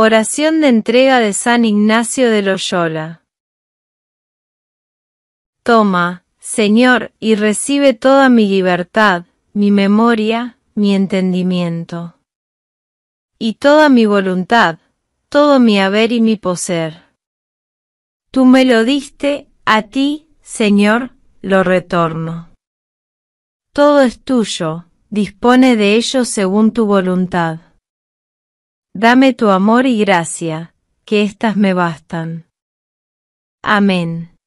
Oración de entrega de San Ignacio de Loyola. Toma, Señor, y recibe toda mi libertad, mi memoria, mi entendimiento. Y toda mi voluntad, todo mi haber y mi poseer. Tú me lo diste, a ti, Señor, lo retorno. Todo es tuyo, dispone de ello según tu voluntad. Dame tu amor y gracia, que éstas me bastan. Amén.